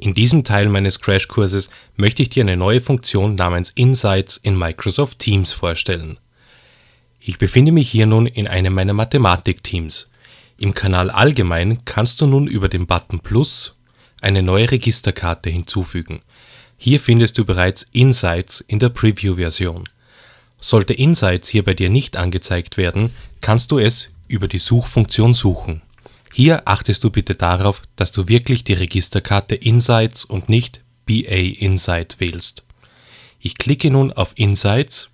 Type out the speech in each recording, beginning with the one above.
In diesem Teil meines Crashkurses möchte ich dir eine neue Funktion namens Insights in Microsoft Teams vorstellen. Ich befinde mich hier nun in einem meiner Mathematik-Teams. Im Kanal Allgemein kannst du nun über den Button Plus eine neue Registerkarte hinzufügen. Hier findest du bereits Insights in der Preview-Version. Sollte Insights hier bei dir nicht angezeigt werden, kannst du es über die Suchfunktion suchen. Hier achtest du bitte darauf, dass du wirklich die Registerkarte Insights und nicht BA Insight wählst. Ich klicke nun auf Insights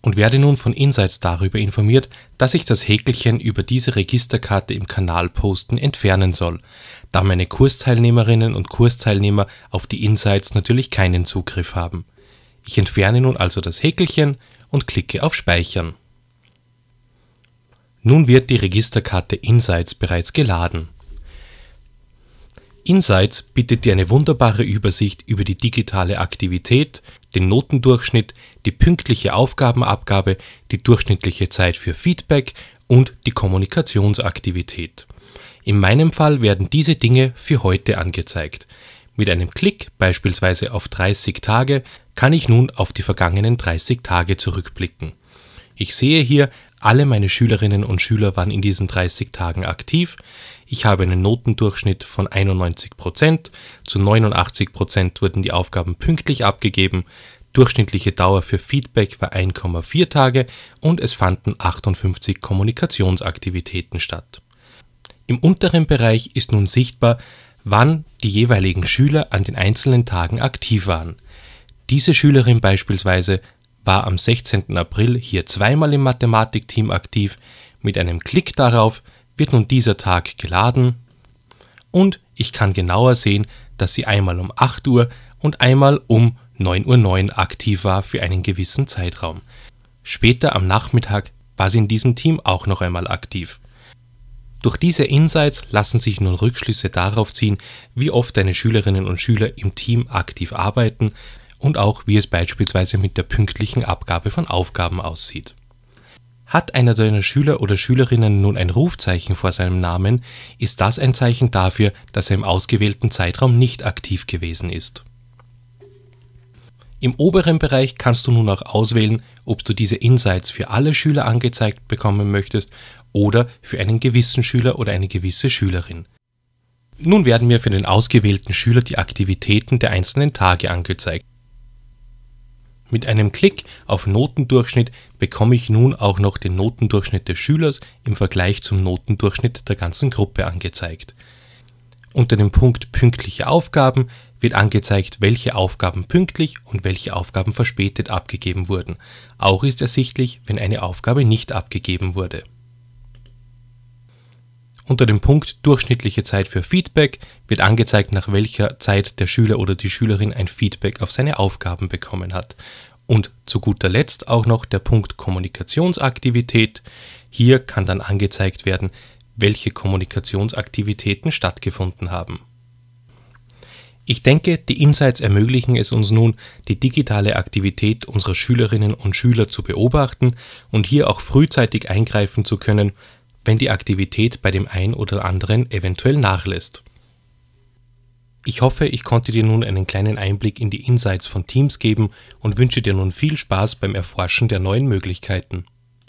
und werde nun von Insights darüber informiert, dass ich das Häkelchen über diese Registerkarte im Kanal posten entfernen soll, da meine Kursteilnehmerinnen und Kursteilnehmer auf die Insights natürlich keinen Zugriff haben. Ich entferne nun also das Häkelchen und klicke auf Speichern. Nun wird die Registerkarte Insights bereits geladen. Insights bietet dir eine wunderbare Übersicht über die digitale Aktivität, den Notendurchschnitt, die pünktliche Aufgabenabgabe, die durchschnittliche Zeit für Feedback und die Kommunikationsaktivität. In meinem Fall werden diese Dinge für heute angezeigt. Mit einem Klick beispielsweise auf 30 Tage kann ich nun auf die vergangenen 30 Tage zurückblicken. Ich sehe hier alle meine Schülerinnen und Schüler waren in diesen 30 Tagen aktiv. Ich habe einen Notendurchschnitt von 91 Prozent. Zu 89 Prozent wurden die Aufgaben pünktlich abgegeben. Durchschnittliche Dauer für Feedback war 1,4 Tage und es fanden 58 Kommunikationsaktivitäten statt. Im unteren Bereich ist nun sichtbar, wann die jeweiligen Schüler an den einzelnen Tagen aktiv waren. Diese Schülerin beispielsweise war am 16. April hier zweimal im Mathematikteam aktiv. Mit einem Klick darauf wird nun dieser Tag geladen und ich kann genauer sehen, dass sie einmal um 8 Uhr und einmal um 9.09 Uhr aktiv war für einen gewissen Zeitraum. Später am Nachmittag war sie in diesem Team auch noch einmal aktiv. Durch diese Insights lassen sich nun Rückschlüsse darauf ziehen, wie oft deine Schülerinnen und Schüler im Team aktiv arbeiten, und auch wie es beispielsweise mit der pünktlichen Abgabe von Aufgaben aussieht. Hat einer deiner Schüler oder Schülerinnen nun ein Rufzeichen vor seinem Namen, ist das ein Zeichen dafür, dass er im ausgewählten Zeitraum nicht aktiv gewesen ist. Im oberen Bereich kannst du nun auch auswählen, ob du diese Insights für alle Schüler angezeigt bekommen möchtest oder für einen gewissen Schüler oder eine gewisse Schülerin. Nun werden mir für den ausgewählten Schüler die Aktivitäten der einzelnen Tage angezeigt. Mit einem Klick auf Notendurchschnitt bekomme ich nun auch noch den Notendurchschnitt des Schülers im Vergleich zum Notendurchschnitt der ganzen Gruppe angezeigt. Unter dem Punkt Pünktliche Aufgaben wird angezeigt, welche Aufgaben pünktlich und welche Aufgaben verspätet abgegeben wurden. Auch ist ersichtlich, wenn eine Aufgabe nicht abgegeben wurde. Unter dem Punkt Durchschnittliche Zeit für Feedback wird angezeigt, nach welcher Zeit der Schüler oder die Schülerin ein Feedback auf seine Aufgaben bekommen hat. Und zu guter Letzt auch noch der Punkt Kommunikationsaktivität. Hier kann dann angezeigt werden, welche Kommunikationsaktivitäten stattgefunden haben. Ich denke, die Insights ermöglichen es uns nun, die digitale Aktivität unserer Schülerinnen und Schüler zu beobachten und hier auch frühzeitig eingreifen zu können, wenn die Aktivität bei dem einen oder anderen eventuell nachlässt. Ich hoffe, ich konnte dir nun einen kleinen Einblick in die Insights von Teams geben und wünsche dir nun viel Spaß beim Erforschen der neuen Möglichkeiten.